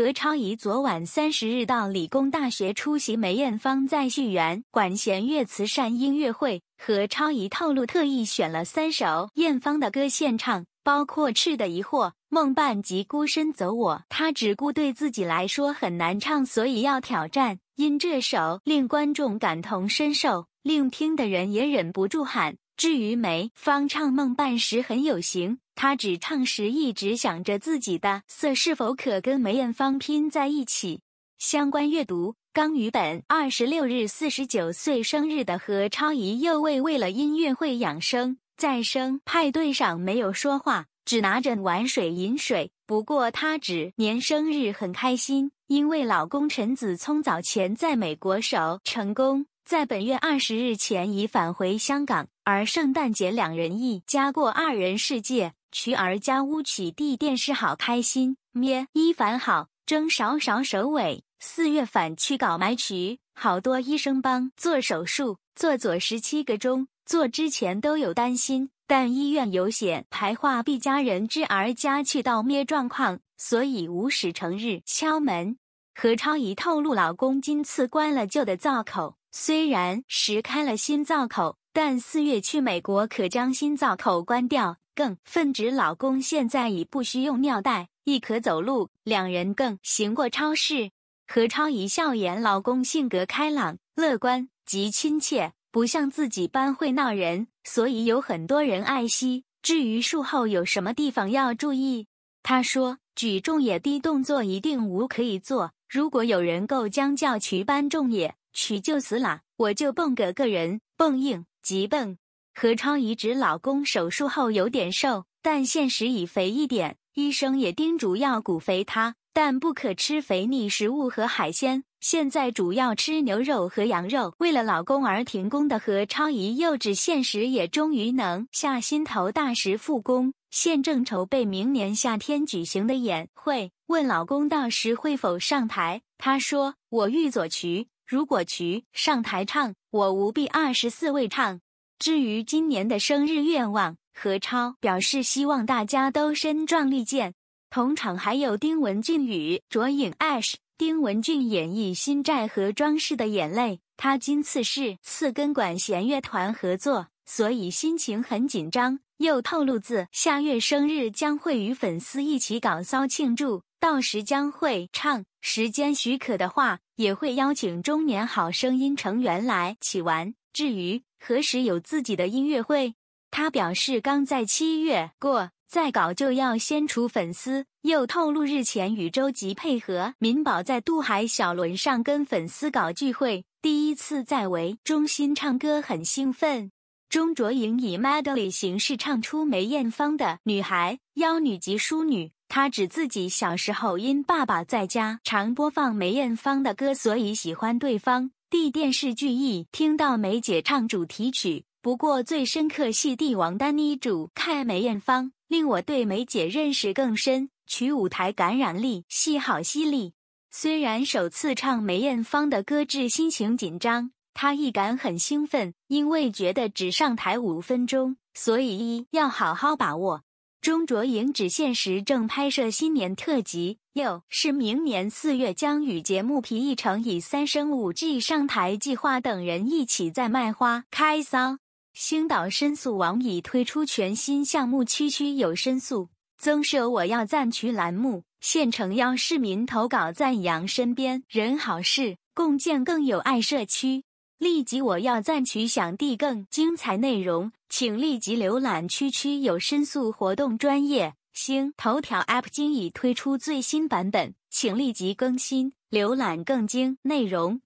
何超仪昨晚三十日到理工大学出席梅艳芳在续园管弦乐慈善音乐会，何超仪透露特意选了三首艳芳的歌献唱，包括《赤的疑惑》《梦伴》及《孤身走我》，她只顾对自己来说很难唱，所以要挑战，因这首令观众感同身受，令听的人也忍不住喊。至于梅芳唱《梦伴》时很有型。他只唱时一直想着自己的色是否可跟梅艳芳拼在一起。相关阅读：刚于本二十六日四十九岁生日的何超仪又为为了音乐会养生再生派对上没有说话，只拿着碗水饮水。不过他只年生日很开心，因为老公陈子聪早前在美国首成功，在本月二十日前已返回香港，而圣诞节两人一家过二人世界。瞿儿家屋取地电视好开心，咩一反好争少少首尾。四月反去搞埋渠，好多医生帮做手术，做左十七个钟，做之前都有担心，但医院有险排话毕家人之儿家去到咩状况，所以无使成日敲门。何超仪透露，老公今次关了旧的灶口，虽然时开了新灶口，但四月去美国可将新灶口关掉。更奉旨，老公现在已不需用尿袋，亦可走路。两人更行过超市。何超一笑言，老公性格开朗、乐观，极亲切，不像自己般会闹人，所以有很多人爱惜。至于术后有什么地方要注意，他说举重也低动作一定无可以做。如果有人够将教渠搬重也，取就死啦，我就蹦个个人蹦硬，即蹦。何超仪指老公手术后有点瘦，但现实已肥一点。医生也叮嘱要骨肥他，但不可吃肥腻食物和海鲜。现在主要吃牛肉和羊肉。为了老公而停工的何超仪，又指现实也终于能下心头大石复工。现正筹备明年夏天举行的演会，问老公到时会否上台？他说：“我欲左渠，如果渠上台唱，我无必二十四位唱。”至于今年的生日愿望，何超表示希望大家都身壮力健。同场还有丁文俊与卓颖 Ash。丁文俊演绎新寨和装饰的眼泪，他今次是四根管弦乐团合作，所以心情很紧张。又透露自下月生日将会与粉丝一起搞骚庆祝，到时将会唱，时间许可的话也会邀请《中年好声音》成员来一起玩。至于何时有自己的音乐会，他表示刚在七月过，再搞就要先除粉丝。又透露日前与周吉配合，敏宝在渡海小轮上跟粉丝搞聚会，第一次在为中心唱歌很兴奋。钟卓颖以 m e d l e y 形式唱出梅艳芳的《女孩》、《妖女》及《淑女》，她指自己小时候因爸爸在家常播放梅艳芳的歌，所以喜欢对方。《D 电视剧》一听到梅姐唱主题曲，不过最深刻系《帝王丹妮》主，看梅艳芳令我对梅姐认识更深，取舞台感染力，戏好犀利。虽然首次唱梅艳芳的歌，至心情紧张，她一感很兴奋，因为觉得只上台五分钟，所以一要好好把握。钟卓颖指现时正拍摄新年特辑，六是明年四月将与节目皮艺成、以三生五 G、上台计划等人一起在卖花开骚。星岛申诉网已推出全新项目“区区有申诉”，增设“我要赞许”栏目，现诚邀市民投稿赞扬身边人好事，共建更有爱社区。立即我要赞取想睇更精彩内容，请立即浏览区区有申诉活动专业星头条 App 今已推出最新版本，请立即更新浏览更精内容。